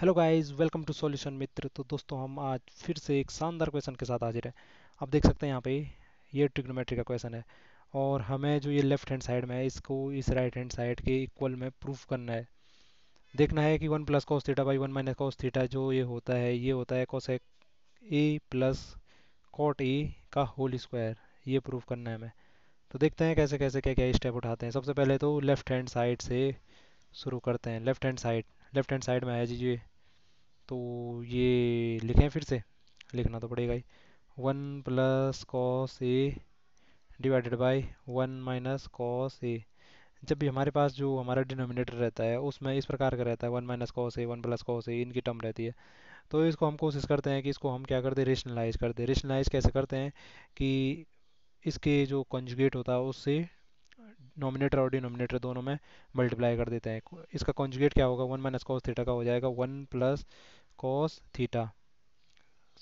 Hello guys welcome to solution Mitra तो दोस्तों हम आज फिर से एक शानदार क्वेश्चन के साथ हाजिर हैं आप देख सकते हैं यहाँ पे ये ट्रिग्नोमेट्री का क्वेश्चन है और हमें जो ये लेफ्ट हैंड साइड में है इसको इस राइट हैंड साइड के इक्वल में प्रूफ करना है देखना है कि one plus cos theta by one minus cos theta जो ये होता है ये होता है cos A plus cot A का होल स्क्वायर ये प्रूफ करना है हमें तो देखते हैं कैसे कैसे क्या क्या स्टेप उठाते हैं सबसे पहले तो लेफ्ट हैंड साइड से शुरू करते हैं left hand side left hand side में आ ये तो ये लिखें फिर से लिखना तो पड़ेगा ही one plus cos A divided by one minus cos A जब भी हमारे पास जो हमारा डिनोमिनेटर रहता है उसमें इस प्रकार का रहता है one minus cos A one plus cos A इनकी टर्म रहती है तो इसको हम कोशिश करते हैं कि इसको हम क्या करते हैं रेशनलाइज करते हैं रेशनलाइज कैसे करते हैं कि इसके जो कंजुगेट होता है उससे नॉमिनेटर और डिनोमिनेटर दोनों में मल्टीप्लाई कर देते हैं इसका कॉन्जुगेट क्या होगा वन माइनस कॉस थीटा का हो जाएगा one plus cos theta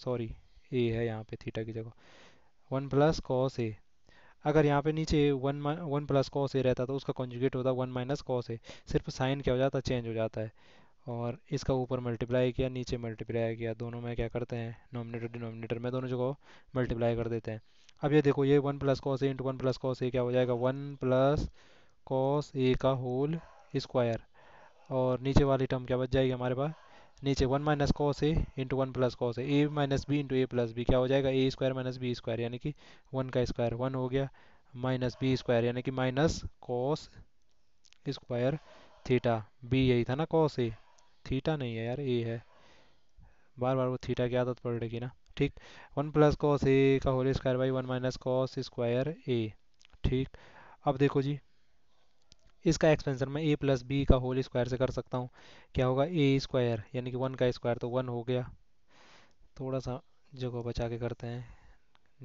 sorry A है यहाँ पे थीटा की जगह वन प्लस कॉस ए अगर यहाँ पे नीचे one one plus cos A रहता तो उसका कॉन्जुगेट होता वन माइनस कॉस ए सिर्फ साइन क्या हो जाता चेंज हो जाता है और इसका ऊपर मल्टीप्लाई किया नीचे मल्टीप्लाई किया दोनों में क्या करते हैं नॉमिनेटर डिनोमिनेटर में दोनों जगह मल्टीप्लाई कर देते हैं अब ये देखो ये one plus cos A into one plus cos A क्या हो जाएगा वन प्लस कॉस ए का होल स्क्वायर और नीचे वाली टर्म क्या बच जाएगी हमारे पास नीचे one minus cos A into one plus cos A A minus B into A plus B क्या हो जाएगा A square minus B square यानी कि वन का स्क्वायर वन हो गया माइनस बी स्क्वायर यानी कि minus cos square theta B यही था ना कॉस ए थीटा नहीं है यार ए है बार बार वो थीटा क्या आदत पड़ रही ना ठीक वन प्लस कॉस ए का whole square by one minus cos square A ठीक अब देखो जी इसका एक्सपेंसन मैं ए प्लस बी का होल स्क्वायर से कर सकता हूँ क्या होगा ए स्क्वायर यानी कि वन का स्क्वायर तो वन हो गया थोड़ा सा जगह बचा के करते हैं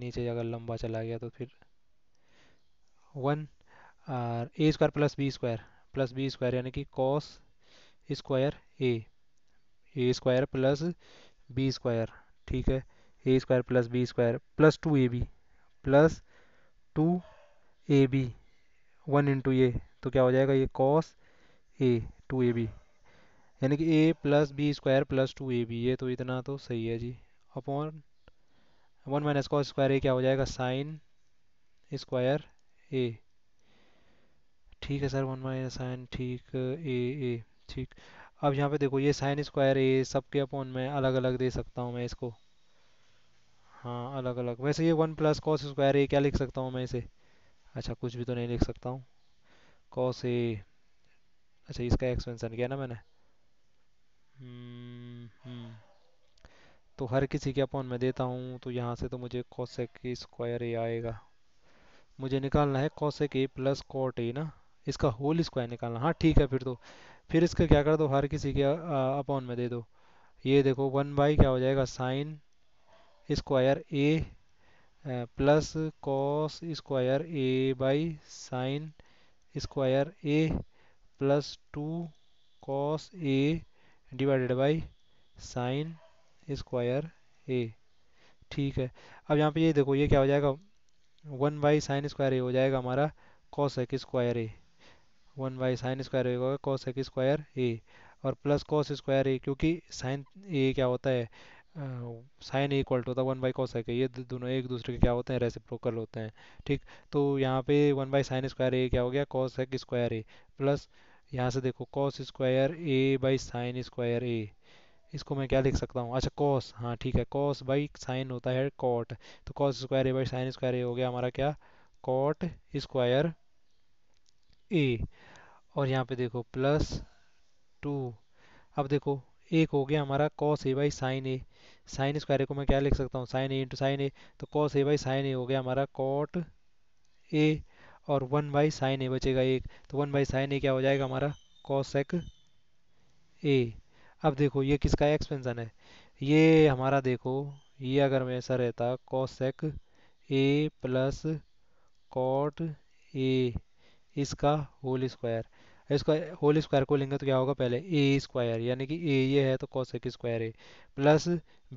नीचे अगर लंबा चला गया तो फिर वन और A square plus B square plus B square यानी कि cos square A A square plus B square ठीक है A square plus B square plus two A B plus two A B one into A तो क्या हो जाएगा ये cos A two A B यानी कि A plus B square plus two A B ये तो इतना तो सही है जी upon one minus cos square A क्या हो जाएगा साइन स्क्वायर ए ठीक है सर वन माइनस साइन ठीक ए ए ठीक अब यहाँ पे देखो ये साइन स्क्वायर ए सबके अपॉन मैं अलग अलग दे सकता हूँ मैं इसको हाँ अलग अलग वैसे ये one plus cos square A क्या लिख सकता हूँ मैं इसे अच्छा कुछ भी तो नहीं लिख सकता हूँ कॉस ए अच्छा इसका एक्सपेंशन किया ना मैंने हम्म, हम्म। तो हर किसी के अपॉन में देता हूँ तो यहाँ से तो मुझे कॉसेक स्क्वायर ए आएगा मुझे निकालना है cosec A plus cot A ना इसका होल स्क्वायर निकालना हाँ ठीक है फिर तो फिर इसका क्या कर दो हर किसी के अपॉन में दे दो ये देखो वन बाई क्या हो जाएगा sine square A plus cos square A by sine square A plus two cos A divided by sine square A ठीक है अब यहाँ पे ये देखो ये क्या हो जाएगा one by sine square A हो जाएगा हमारा कॉस एक square A one by sine square A होगा कॉस एक स्क्वायर ए और प्लस कॉस स्क्वायर ए क्योंकि साइन ए क्या होता है साइन इक्वल टू होता है वन बाई कॉस है ये दोनों एक दूसरे के क्या होते हैं रेसिप्रोकल होते हैं ठीक तो यहाँ पे one by sine square A क्या हो गया कॉस एक स्क्वायर ए प्लस यहाँ से देखो cos square A by sine square A इसको मैं क्या लिख सकता हूँ अच्छा कॉस हाँ ठीक है कॉस बाई साइन होता है कॉट तो cos square A by sine square A हो गया हमारा क्या कॉट स्क्वायर ए और यहाँ पे देखो प्लस टू अब देखो एक हो गया हमारा cos A by sine A sine square को मैं क्या लिख सकता हूँ sine A into sine A तो cos A by sine A हो गया हमारा कॉट ए और वन बाई साइन ए बचेगा एक तो वन बाई साइन ए क्या हो जाएगा हमारा एक ए अब देखो ये किसका एक्सपेंसन है ये हमारा देखो ये अगर मैं ऐसा रहता कॉस एक ए प्लस कॉट ए इसका होल स्क्वायर इसका होल स्क्वायर को लेंगे तो क्या होगा पहले ए स्क्वायर यानी कि ए ये है तो एक square A plus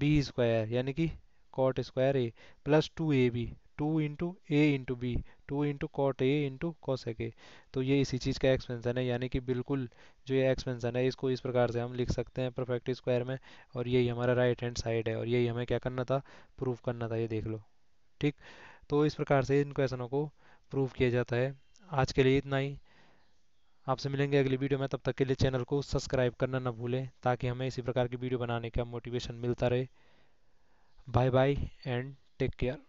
B square यानी कि cot square A plus two A B two into A into B two into cot A into cosec A तो ये इसी चीज़ का एक्सपेंशन है यानी कि बिल्कुल जो ये एक्सपेंशन है इसको इस प्रकार से हम लिख सकते हैं परफेक्ट स्क्वायर में और यही हमारा राइट हैंड साइड है और यही हमें क्या करना था प्रूफ करना था ये देख लो ठीक तो इस प्रकार से इन क्वेश्चनों को प्रूफ किया जाता है आज के लिए इतना ही आपसे मिलेंगे अगली वीडियो में तब तक के लिए चैनल को सब्सक्राइब करना ना भूलें ताकि हमें इसी प्रकार की वीडियो बनाने का मोटिवेशन मिलता रहे bye bye and take care